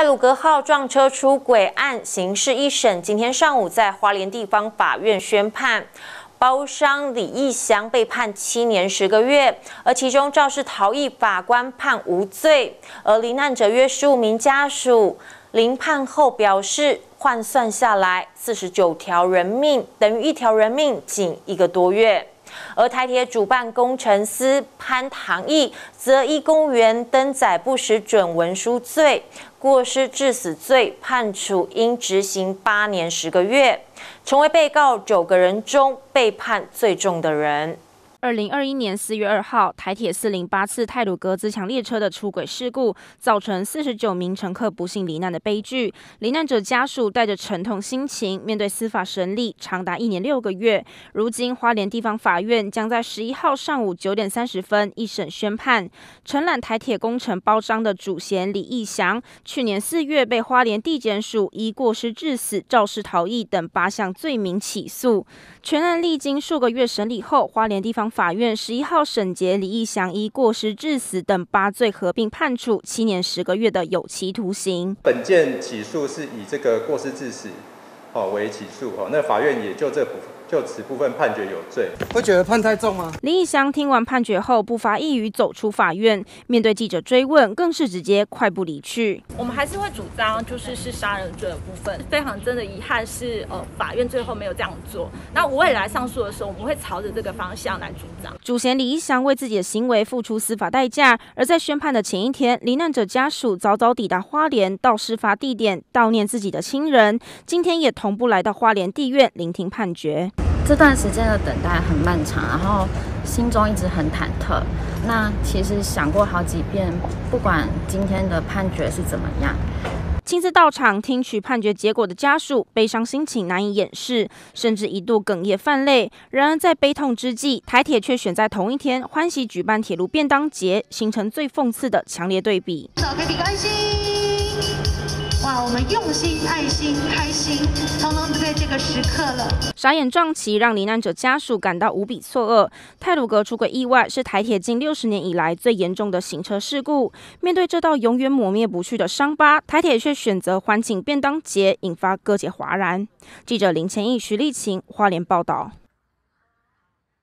泰鲁格号撞车出轨案刑事一审，今天上午在花莲地方法院宣判，包商李义祥被判七年十个月，而其中肇事逃逸法官判无罪，而罹难者约十五名家属临判后表示，换算下来四十九条人命等于一条人命，仅一个多月。而台铁主办工程师潘唐义则依公务员登载不实准文书罪、过失致死罪，判处应执行八年十个月，成为被告九个人中被判最重的人。二零二一年四月二号，台铁四零八次泰鲁格自强列车的出轨事故，造成四十九名乘客不幸罹难的悲剧。罹难者家属带着沉痛心情，面对司法审理长达一年六个月。如今，花莲地方法院将在十一号上午九点三十分一审宣判。承揽台铁工程包商的主嫌李义祥，去年四月被花莲地检署依过失致死、肇事逃逸等八项罪名起诉。全案历经数个月审理后，花莲地方。法院十一号审结李义祥一过失致死等八罪合并判处七年十个月的有期徒刑。本件起诉是以这个过失致死哦为起诉哦，那法院也就这部分。就此部分判决有罪，会觉得判太重吗？林义祥听完判决后，不发一语走出法院，面对记者追问，更是直接快步离去。我们还是会主张，就是是杀人罪的部分，非常真的遗憾是，呃，法院最后没有这样做。那未来上诉的时候，我们会朝着这个方向来主张。主嫌李义祥为自己的行为付出司法代价，而在宣判的前一天，罹难者家属早早抵达花莲，到事发地点悼念自己的亲人，今天也同步来到花莲地院聆听判决。这段时间的等待很漫长，然后心中一直很忐忑。那其实想过好几遍，不管今天的判决是怎么样，亲自到场听取判决结果的家属，悲伤心情难以掩饰，甚至一度哽咽泛泪。然而在悲痛之际，台铁却选在同一天欢喜举办铁路便当节，形成最讽刺的强烈对比。我们用心、爱心、开心，通通都在这个时刻了。傻眼撞骑让罹难者家属感到无比错愕。泰鲁阁出轨意外是台铁近六十年以来最严重的行车事故。面对这道永远抹灭不去的伤疤，台铁却选择欢请便当节，引发各界哗然。记者林千亿、徐丽琴，花莲报道。